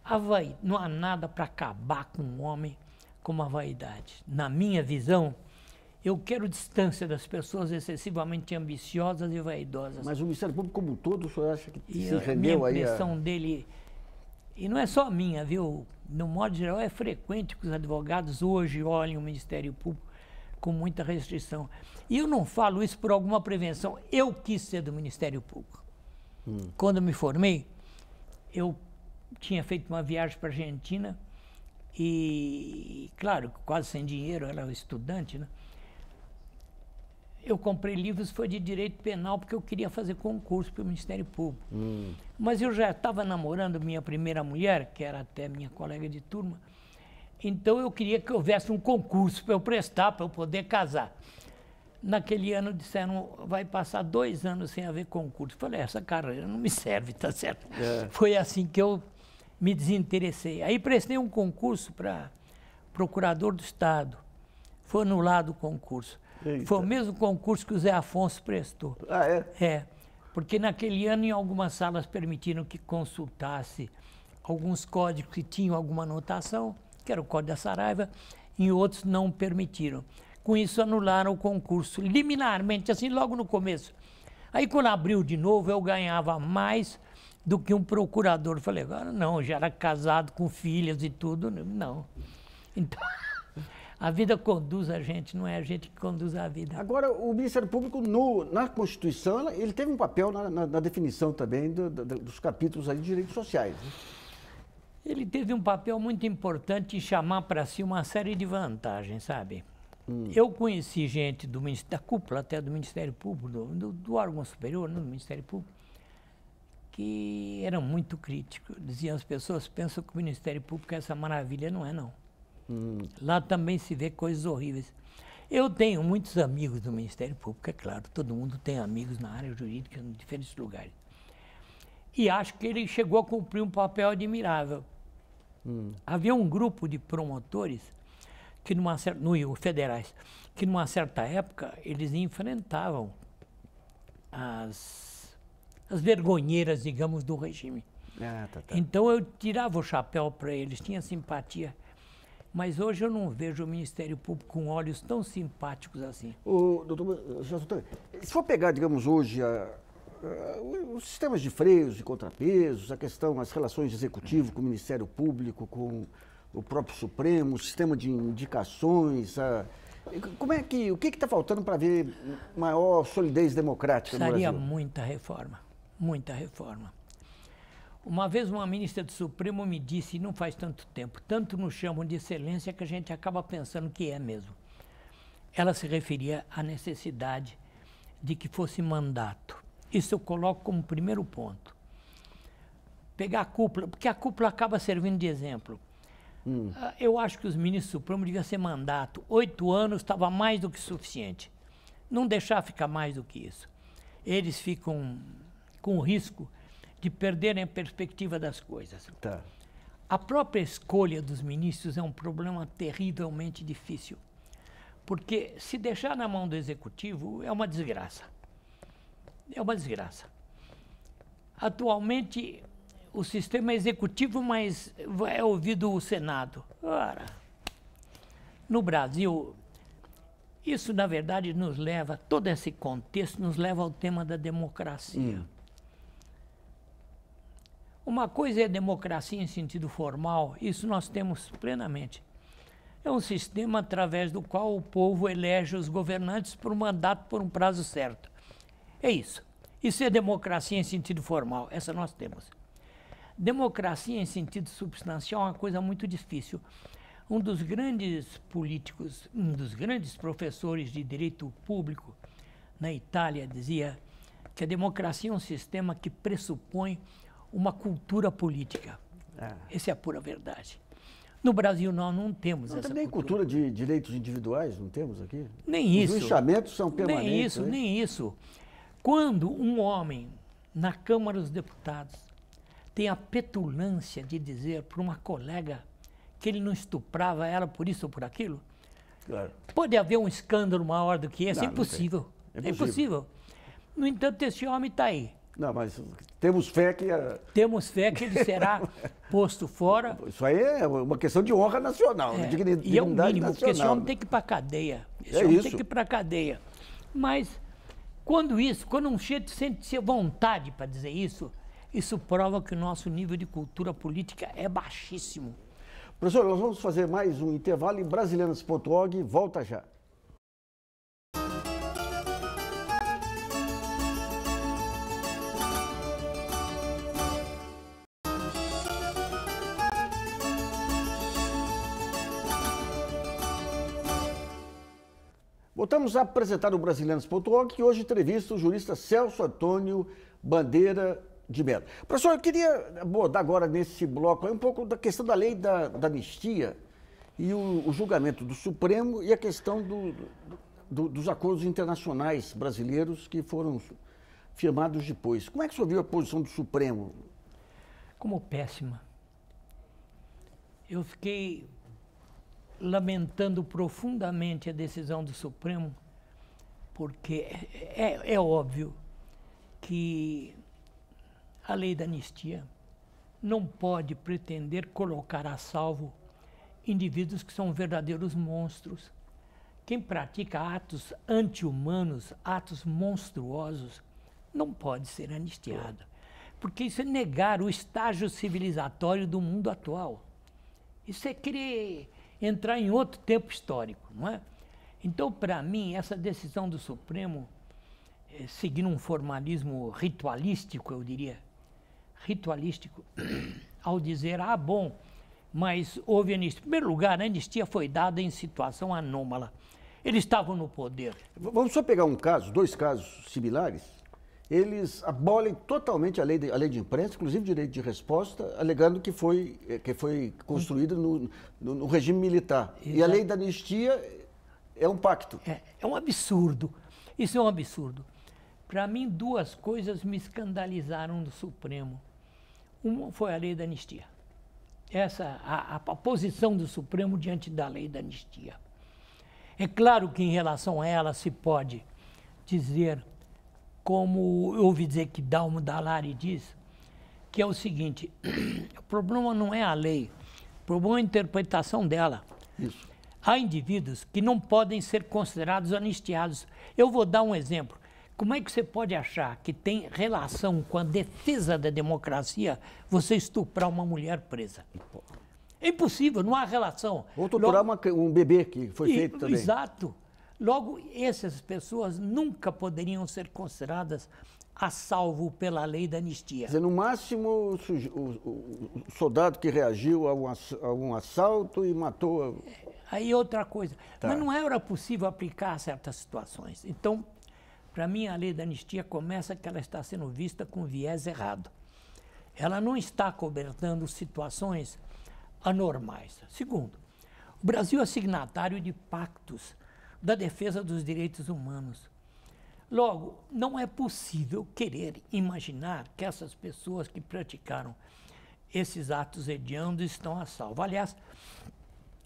A vai... Não há nada para acabar com um homem como a vaidade. Na minha visão, eu quero distância das pessoas excessivamente ambiciosas e vaidosas. Mas o Ministério Público como um todo, o senhor acha que e se rendeu aí? A impressão dele, e não é só minha, viu? No modo geral, é frequente que os advogados hoje olhem o Ministério Público com muita restrição. E eu não falo isso por alguma prevenção. Eu quis ser do Ministério Público. Hum. Quando me formei, eu tinha feito uma viagem para a Argentina e, claro, quase sem dinheiro, era um estudante, né? Eu comprei livros, foi de direito penal, porque eu queria fazer concurso para o Ministério Público. Hum. Mas eu já estava namorando minha primeira mulher, que era até minha colega de turma, então eu queria que houvesse um concurso para eu prestar, para eu poder casar. Naquele ano disseram, vai passar dois anos sem haver concurso. Eu falei, essa carreira não me serve, tá certo? É. Foi assim que eu me desinteressei. Aí prestei um concurso para procurador do Estado. Foi anulado o concurso. Eita. Foi o mesmo concurso que o Zé Afonso prestou. Ah, é? É. Porque naquele ano, em algumas salas, permitiram que consultasse alguns códigos que tinham alguma anotação que era o Código da Saraiva, e outros não permitiram. Com isso, anularam o concurso liminarmente, assim, logo no começo. Aí, quando abriu de novo, eu ganhava mais do que um procurador. Falei, agora não, já era casado com filhas e tudo, não. Então, a vida conduz a gente, não é a gente que conduz a vida. Agora, o Ministério Público, no, na Constituição, ele teve um papel na, na, na definição também do, do, dos capítulos de direitos sociais. Né? Ele teve um papel muito importante em chamar para si uma série de vantagens, sabe? Hum. Eu conheci gente do, da cúpula até do Ministério Público, do, do órgão superior, no né, do Ministério Público, que eram muito críticos. Diziam as pessoas pensam que o Ministério Público é essa maravilha, não é não. Hum. Lá também se vê coisas horríveis. Eu tenho muitos amigos do Ministério Público, é claro, todo mundo tem amigos na área jurídica, em diferentes lugares. E acho que ele chegou a cumprir um papel admirável, Hum. Havia um grupo de promotores que numa certa, no federais, que numa certa época eles enfrentavam as, as vergonheiras, digamos, do regime. Ah, tá, tá. Então eu tirava o chapéu para eles, tinha simpatia. Mas hoje eu não vejo o Ministério Público com olhos tão simpáticos assim. Ô, doutor, se for pegar, digamos, hoje a, os sistemas de freios e contrapesos, a questão, as relações de executivo com o Ministério Público, com o próprio Supremo, o sistema de indicações, a, como é que, o que está faltando para ver maior solidez democrática Precisaria no Brasil? muita reforma, muita reforma. Uma vez uma ministra do Supremo me disse, não faz tanto tempo, tanto nos chamam de excelência que a gente acaba pensando que é mesmo. Ela se referia à necessidade de que fosse mandato. Isso eu coloco como primeiro ponto. Pegar a cúpula, porque a cúpula acaba servindo de exemplo. Hum. Ah, eu acho que os ministros supremos deviam ser mandato. Oito anos estava mais do que suficiente. Não deixar ficar mais do que isso. Eles ficam com o risco de perderem a perspectiva das coisas. Tá. A própria escolha dos ministros é um problema terrivelmente difícil. Porque se deixar na mão do executivo é uma desgraça. É uma desgraça. Atualmente, o sistema é executivo, mas é ouvido o Senado. Ora, no Brasil, isso, na verdade, nos leva, todo esse contexto nos leva ao tema da democracia. Hum. Uma coisa é democracia em sentido formal, isso nós temos plenamente. É um sistema através do qual o povo elege os governantes por mandato por um prazo certo. É isso. Isso é democracia em sentido formal, essa nós temos. Democracia em sentido substancial é uma coisa muito difícil. Um dos grandes políticos, um dos grandes professores de direito público na Itália dizia que a democracia é um sistema que pressupõe uma cultura política. Ah. Essa é a pura verdade. No Brasil nós não temos não essa tem nem cultura. cultura de direitos individuais, não temos aqui? Nem Os isso. Os são permanentes. Nem isso, nem isso. Quando um homem na Câmara dos Deputados tem a petulância de dizer para uma colega que ele não estuprava ela por isso ou por aquilo, claro. pode haver um escândalo maior do que esse? Não, é, é, impossível. Não é, impossível. é impossível. No entanto, esse homem está aí. Não, mas temos fé que. A... Temos fé que ele será posto fora. Isso aí é uma questão de honra nacional, é, de dignidade e é o mínimo, nacional. Porque esse homem tem que ir para a cadeia. Esse é homem isso. tem que ir para a cadeia. Mas quando isso, quando um chefe sente vontade para dizer isso, isso prova que o nosso nível de cultura política é baixíssimo. Professor, nós vamos fazer mais um intervalo em brasileiros.org. Volta já. Voltamos a apresentar o Brasilianos.org e hoje entrevista o jurista Celso Antônio Bandeira de Mello. Professor, eu queria abordar agora nesse bloco um pouco da questão da lei da, da anistia e o, o, julgamento do Supremo e a questão do, do, dos acordos internacionais brasileiros que foram firmados depois. Como é que o senhor viu a posição do Supremo? Como péssima. Eu fiquei lamentando profundamente a decisão do Supremo, porque é, é óbvio que a lei da anistia não pode pretender colocar a salvo indivíduos que são verdadeiros monstros. Quem pratica atos anti-humanos, atos monstruosos, não pode ser anistiado. Porque isso é negar o estágio civilizatório do mundo atual. Isso é querer entrar em outro tempo histórico, não é? Então, para mim, essa decisão do Supremo, é, seguindo um formalismo ritualístico, eu diria, ritualístico, ao dizer, ah, bom, mas houve anistia. Em primeiro lugar, a anistia foi dada em situação anômala. Eles estavam no poder. Vamos só pegar um caso, dois casos similares eles abolem totalmente a lei de, a lei de imprensa, inclusive direito de resposta, alegando que foi, eh, que foi construída no, no, no, regime militar. Exato. E a lei da anistia é um pacto. É, é um absurdo. Isso é um absurdo. Para mim, duas coisas me escandalizaram do Supremo. Uma foi a lei da anistia. Essa, a, a, a posição do Supremo diante da lei da anistia. É claro que em relação a ela se pode dizer como eu ouvi dizer que Dalmo Dalari diz, que é o seguinte, o problema não é a lei, o problema é a interpretação dela. Isso. Há indivíduos que não podem ser considerados anistiados. Eu vou dar um exemplo. Como é que você pode achar que tem relação com a defesa da democracia você estuprar uma mulher presa? É impossível, não há relação. Ou torturar Logo... uma, um bebê que foi e, feito também. Exato. Logo, essas pessoas nunca poderiam ser consideradas a salvo pela lei da anistia. Quer dizer, no máximo, o, o, o soldado que reagiu a um, a um assalto e matou. A... É, aí outra coisa. Tá. Mas não era possível aplicar a certas situações. Então, para mim, a lei da anistia começa que ela está sendo vista com viés errado. Ela não está cobertando situações anormais. Segundo, o Brasil é signatário de pactos da defesa dos direitos humanos. Logo, não é possível querer imaginar que essas pessoas que praticaram esses atos hediondos estão a salvo. Aliás,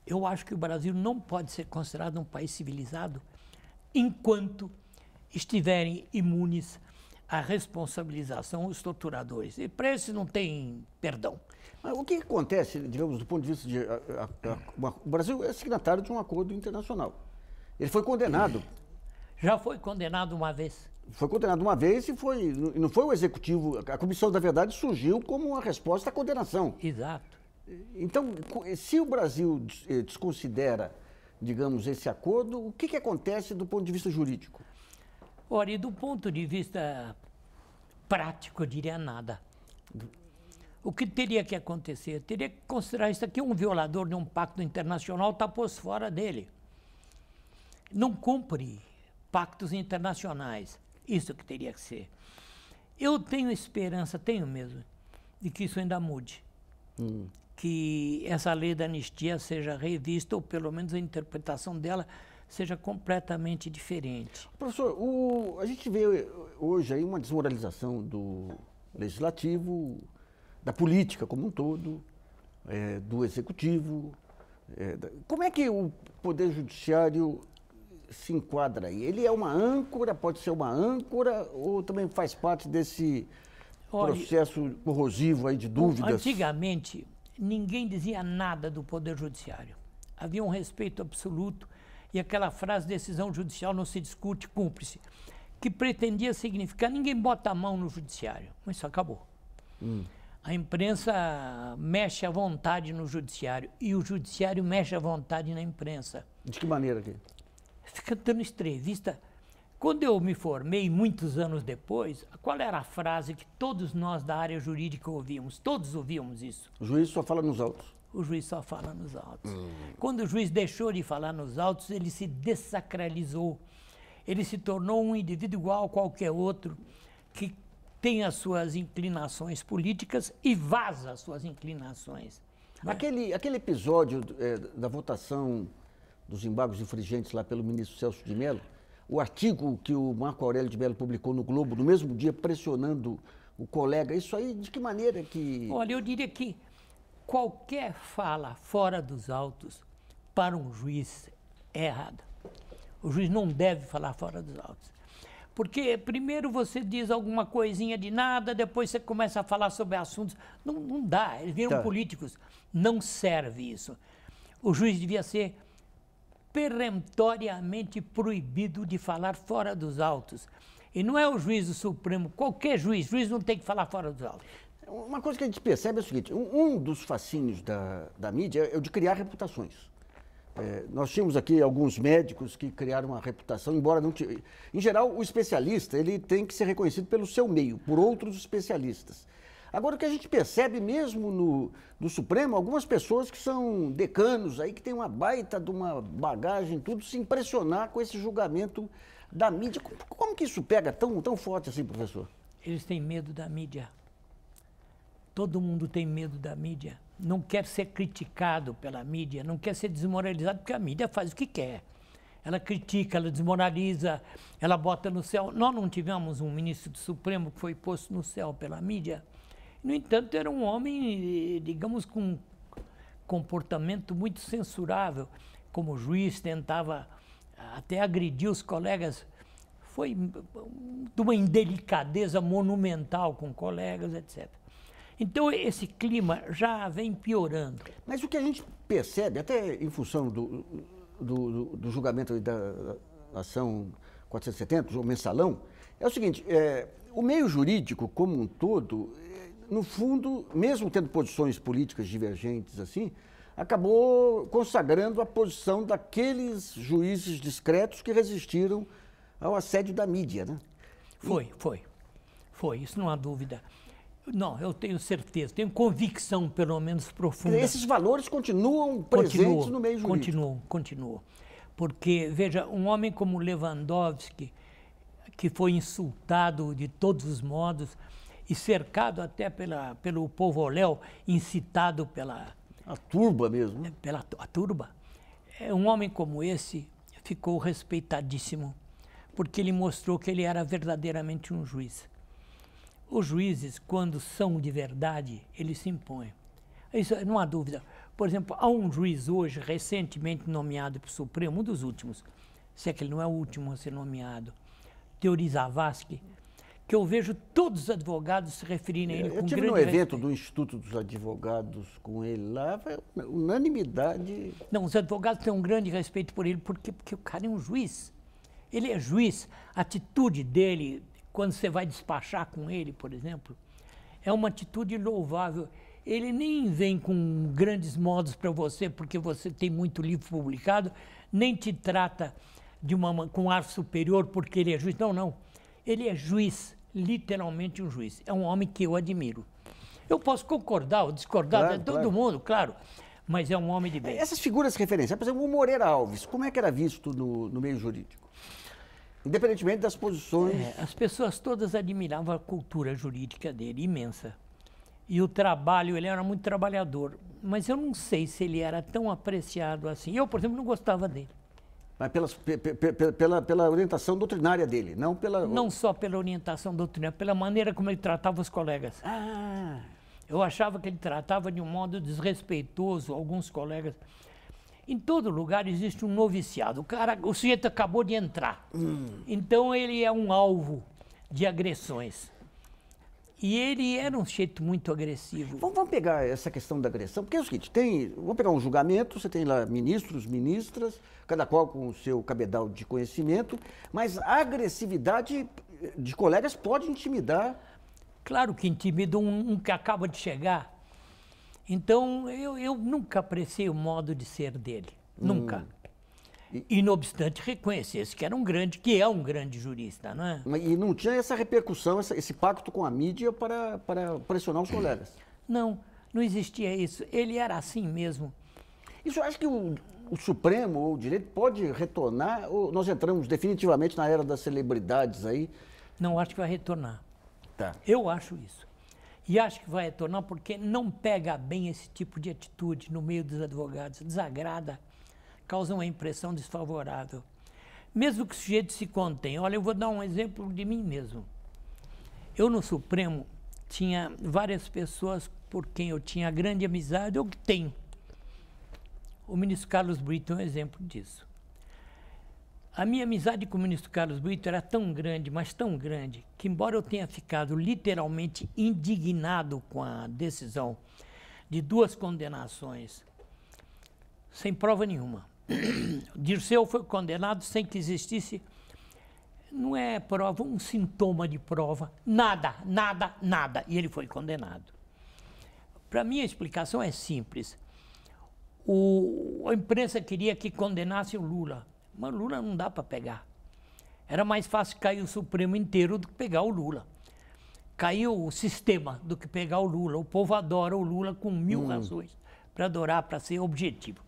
eu acho que o Brasil não pode ser considerado um país civilizado enquanto estiverem imunes à responsabilização os torturadores. E para esses não tem perdão. Mas o que acontece, digamos, do ponto de vista de. A, a, a, o Brasil é signatário de um acordo internacional. Ele foi condenado. Já foi condenado uma vez? Foi condenado uma vez e foi, não foi o executivo. A Comissão da Verdade surgiu como uma resposta à condenação. Exato. Então, se o Brasil eh, desconsidera, digamos, esse acordo, o que, que acontece do ponto de vista jurídico? Ora, e do ponto de vista prático, eu diria nada. O que teria que acontecer? Teria que considerar isso aqui um violador de um pacto internacional, está posto fora dele não cumpre pactos internacionais. Isso que teria que ser. Eu tenho esperança, tenho mesmo, de que isso ainda mude. Hum. Que essa lei da anistia seja revista, ou pelo menos a interpretação dela seja completamente diferente. Professor, o, a gente vê hoje aí uma desmoralização do legislativo, da política como um todo, é, do executivo. É, como é que o Poder Judiciário se enquadra aí? Ele é uma âncora, pode ser uma âncora, ou também faz parte desse Olha, processo corrosivo aí de dúvidas? Antigamente, ninguém dizia nada do Poder Judiciário. Havia um respeito absoluto e aquela frase decisão judicial não se discute, cumpre-se, que pretendia significar ninguém bota a mão no judiciário. Mas isso acabou. Hum. A imprensa mexe à vontade no judiciário e o judiciário mexe à vontade na imprensa. De que maneira aqui? cantando entrevista. Quando eu me formei, muitos anos depois, qual era a frase que todos nós da área jurídica ouvíamos? Todos ouvíamos isso. O juiz só fala nos autos. O juiz só fala nos autos. Hum. Quando o juiz deixou de falar nos autos, ele se dessacralizou. Ele se tornou um indivíduo igual a qualquer outro que tem as suas inclinações políticas e vaza as suas inclinações. Né? Aquele, aquele episódio é, da votação dos embargos infringentes lá pelo ministro Celso de Mello, o artigo que o Marco Aurélio de Mello publicou no Globo no mesmo dia, pressionando o colega. Isso aí, de que maneira que. Olha, eu diria que qualquer fala fora dos autos para um juiz é errada. O juiz não deve falar fora dos autos. Porque primeiro você diz alguma coisinha de nada, depois você começa a falar sobre assuntos. Não, não dá, eles viram tá. políticos. Não serve isso. O juiz devia ser peremptoriamente proibido de falar fora dos autos. E não é o juízo supremo, qualquer juiz, juiz não tem que falar fora dos autos. Uma coisa que a gente percebe é o seguinte: um dos fascínios da, da mídia é o de criar reputações. É, nós tínhamos aqui alguns médicos que criaram uma reputação, embora não. tivesse. Em geral, o especialista ele tem que ser reconhecido pelo seu meio, por outros especialistas. Agora, o que a gente percebe mesmo no, no Supremo, algumas pessoas que são decanos aí, que tem uma baita de uma bagagem, tudo, se impressionar com esse julgamento da mídia. Como, como que isso pega tão, tão forte assim, professor? Eles têm medo da mídia. Todo mundo tem medo da mídia. Não quer ser criticado pela mídia, não quer ser desmoralizado, porque a mídia faz o que quer ela critica, ela desmoraliza, ela bota no céu. Nós não tivemos um ministro do Supremo que foi posto no céu pela mídia? No entanto, era um homem, eh, digamos, com um comportamento muito censurável. Como juiz, tentava eh, até agredir os colegas. Foi hum, de uma indelicadeza monumental com colegas, etc. Então, esse clima já vem piorando. Mas o que a gente percebe, até em função do, do, do julgamento da ação 470, o mensalão, é o seguinte: é, o meio jurídico como um todo no fundo, mesmo tendo posições políticas divergentes assim, acabou consagrando a posição daqueles juízes discretos que resistiram ao assédio da mídia, né? Foi, e... foi. Foi, isso não há dúvida. Não, eu tenho certeza, tenho convicção, pelo menos profunda. Esses valores continuam presentes no meio jurídico. Continuam, continuam. Porque, veja, um homem como Lewandowski, que foi insultado de todos os modos, e cercado até pela, pelo povoléu, incitado pela... A turba mesmo. Né? Pela a turba. É, um homem como esse ficou respeitadíssimo, porque ele mostrou que ele era verdadeiramente um juiz. Os juízes, quando são de verdade, eles se impõem. Isso não há dúvida. Por exemplo, há um juiz hoje recentemente nomeado para o Supremo, um dos últimos, se é que ele não é o último a ser nomeado, Teori Zavascki, que eu vejo todos os advogados se referirem a ele eu, com eu tive grande no evento respeito. do Instituto dos Advogados com ele lá, foi unanimidade. Não, os advogados têm um grande respeito por ele, porque, porque o cara é um juiz. Ele é juiz. A atitude dele, quando você vai despachar com ele, por exemplo, é uma atitude louvável. Ele nem vem com grandes modos para você, porque você tem muito livro publicado, nem te trata de uma, com ar superior porque ele é juiz. Não, não. Ele é juiz literalmente um juiz. É um homem que eu admiro. Eu posso concordar ou discordar claro, de todo claro. mundo, claro, mas é um homem de bem. É, essas figuras de referência, por exemplo, o Moreira Alves, como é que era visto no, no meio jurídico? Independentemente das posições. É, as pessoas todas admiravam a cultura jurídica dele, imensa. E o trabalho, ele era muito trabalhador. Mas eu não sei se ele era tão apreciado assim. Eu, por exemplo, não gostava dele mas pelas, pela, pela orientação doutrinária dele, não pela. Não só pela orientação doutrinária, pela maneira como ele tratava os colegas. Ah, ah, ah. Eu achava que ele tratava de um modo desrespeitoso alguns colegas. Em todo lugar existe um noviciado. O, cara, o sujeito acabou de entrar. Hum. Então ele é um alvo de agressões. E ele era um jeito muito agressivo. Vamos, vamos, pegar essa questão da agressão, porque é o seguinte, tem, vamos pegar um julgamento, você tem lá ministros, ministras, cada qual com o seu cabedal de conhecimento, mas a agressividade de colegas pode intimidar. Claro que intimida um, um que acaba de chegar. Então, eu, eu nunca apreciei o modo de ser dele. Nunca. Hum. E não obstante reconhecesse que era um grande, que é um grande jurista, não é? E não tinha essa repercussão, esse pacto com a mídia para, para pressionar os colegas. Não, não existia isso. Ele era assim mesmo. Isso eu acho que o, o Supremo o direito pode retornar? Ou nós entramos definitivamente na era das celebridades aí? Não acho que vai retornar. Tá. Eu acho isso. E acho que vai retornar porque não pega bem esse tipo de atitude no meio dos advogados, desagrada causa uma impressão desfavorável. Mesmo que o sujeito se contenha. Olha, eu vou dar um exemplo de mim mesmo. Eu no Supremo tinha várias pessoas por quem eu tinha grande amizade, ou que tenho. O ministro Carlos Brito é um exemplo disso. A minha amizade com o ministro Carlos Brito era tão grande, mas tão grande, que embora eu tenha ficado literalmente indignado com a decisão de duas condenações, sem prova nenhuma, Dirceu foi condenado sem que existisse, não é prova, um sintoma de prova, nada, nada, nada. E ele foi condenado. Para mim, a explicação é simples. O, a imprensa queria que condenasse o Lula, mas Lula não dá para pegar. Era mais fácil cair o Supremo inteiro do que pegar o Lula. Caiu o sistema do que pegar o Lula. O povo adora o Lula com mil hum. razões para adorar, para ser objetivo.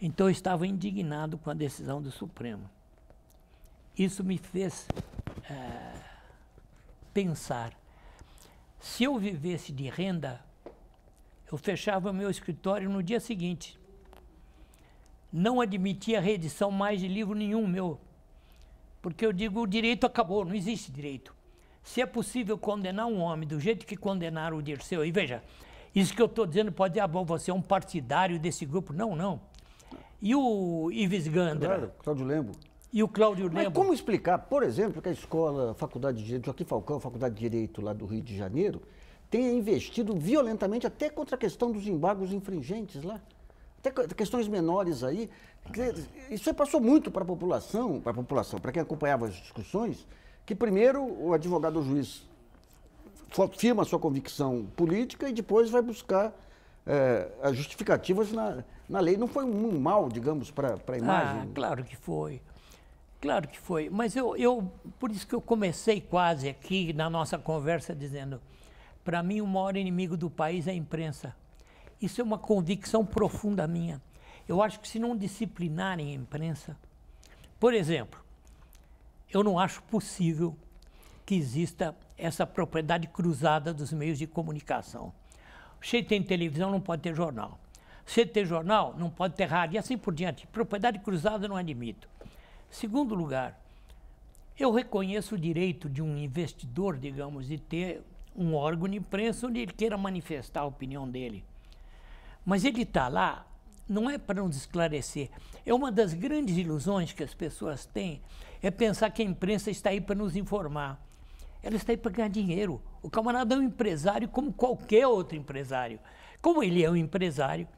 Então eu estava indignado com a decisão do Supremo. Isso me fez é, pensar. Se eu vivesse de renda, eu fechava meu escritório no dia seguinte. Não admitia reedição mais de livro nenhum meu. Porque eu digo, o direito acabou, não existe direito. Se é possível condenar um homem do jeito que condenaram o Dirceu, e veja, isso que eu estou dizendo pode dizer, ah, bom, você é um partidário desse grupo. Não, não. E o Ives Gandra? Claro, Cláudio Lembo. E o Cláudio Lembo. Mas como explicar, por exemplo, que a escola, a Faculdade de Direito, Joaquim Falcão, Faculdade de Direito lá do Rio de Janeiro, tenha investido violentamente até contra a questão dos embargos infringentes lá? Até questões menores aí. Isso passou muito para a população, para a população, para quem acompanhava as discussões, que primeiro o advogado ou juiz firma sua convicção política e depois vai buscar é, as justificativas na, na lei. Não foi um mal, digamos, para a ah, imagem? Ah, claro que foi. Claro que foi. Mas eu, eu, por isso que eu comecei quase aqui na nossa conversa dizendo, para mim o maior inimigo do país é a imprensa. Isso é uma convicção profunda minha. Eu acho que se não disciplinarem a imprensa, por exemplo, eu não acho possível que exista essa propriedade cruzada dos meios de comunicação. cheio tem televisão, não pode ter jornal. Se tem jornal, não pode ter rádio, e assim por diante. Propriedade cruzada não admito. Segundo lugar, eu reconheço o direito de um investidor, digamos, de ter um órgão de imprensa onde ele queira manifestar a opinião dele. Mas ele está lá, não é para nos esclarecer. É uma das grandes ilusões que as pessoas têm, é pensar que a imprensa está aí para nos informar. Ela está aí para ganhar dinheiro. O camarada é um empresário como qualquer outro empresário. Como ele é um empresário,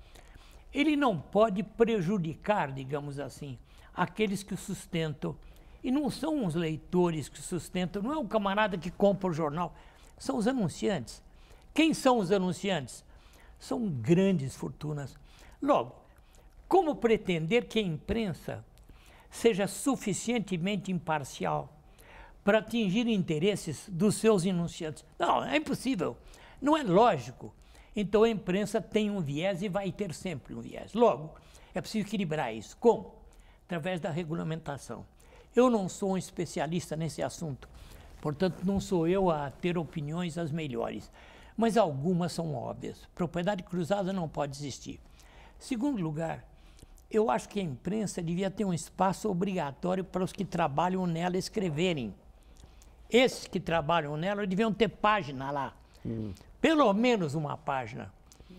ele não pode prejudicar, digamos assim, aqueles que o sustentam. E não são os leitores que sustentam, não é o camarada que compra o jornal, são os anunciantes. Quem são os anunciantes? São grandes fortunas. Logo, como pretender que a imprensa seja suficientemente imparcial para atingir interesses dos seus enunciantes? Não, é impossível. Não é lógico. Então a imprensa tem um viés e vai ter sempre um viés. Logo, é preciso equilibrar isso. Como? Através da regulamentação. Eu não sou um especialista nesse assunto, portanto, não sou eu a ter opiniões as melhores, mas algumas são óbvias. Propriedade cruzada não pode existir. Segundo lugar, eu acho que a imprensa devia ter um espaço obrigatório para os que trabalham nela escreverem. Esses que trabalham nela deviam ter página lá. Hum pelo menos uma página.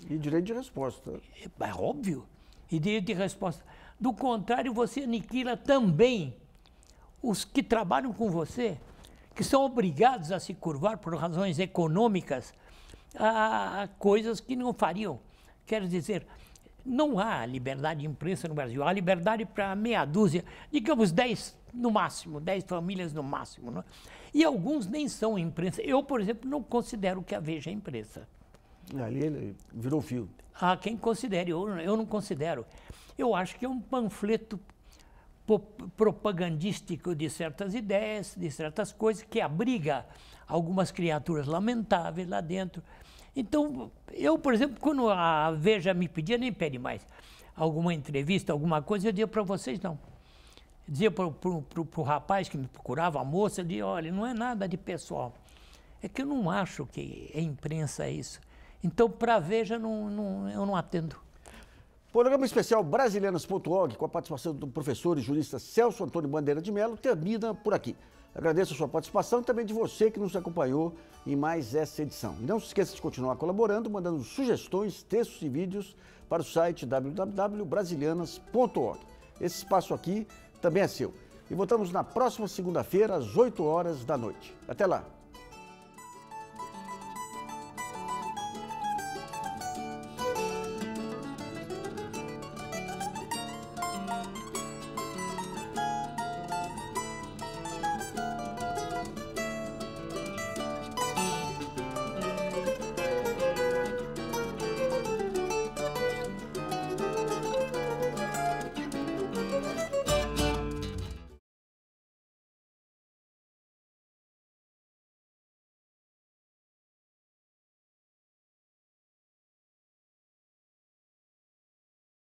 E direito de resposta. É, é óbvio. E direito de resposta. Do contrário, você aniquila também os que trabalham com você, que são obrigados a se curvar por razões econômicas a, coisas que não fariam. Quero dizer, não há liberdade de imprensa no Brasil. Há liberdade para meia dúzia, digamos dez no máximo, dez famílias no máximo. Não é? E alguns nem são imprensa. Eu, por exemplo, não considero que a Veja é imprensa. Ali ele virou fio. Ah, quem considere, eu, eu não considero. Eu acho que é um panfleto propagandístico de certas ideias, de certas coisas, que abriga algumas criaturas lamentáveis lá dentro. Então, eu, por exemplo, quando a Veja me pedia, nem pede mais, alguma entrevista, alguma coisa, eu dizia para vocês, não. Dizia para o rapaz que me procurava, a moça, eu dizia, olha, não é nada de pessoal. É que eu não acho que é imprensa isso. Então, para Veja, não, não, eu não atendo. Programa especial brasileiras.org, com a participação do professor e jurista Celso Antônio Bandeira de Mello, termina por aqui. Agradeço a sua participação e também de você que nos acompanhou em mais essa edição. E não se esqueça de continuar colaborando, mandando sugestões, textos e vídeos para o site www.brasilianas.org. Esse espaço aqui também é seu. E voltamos na próxima segunda-feira, às 8 horas da noite. Até lá!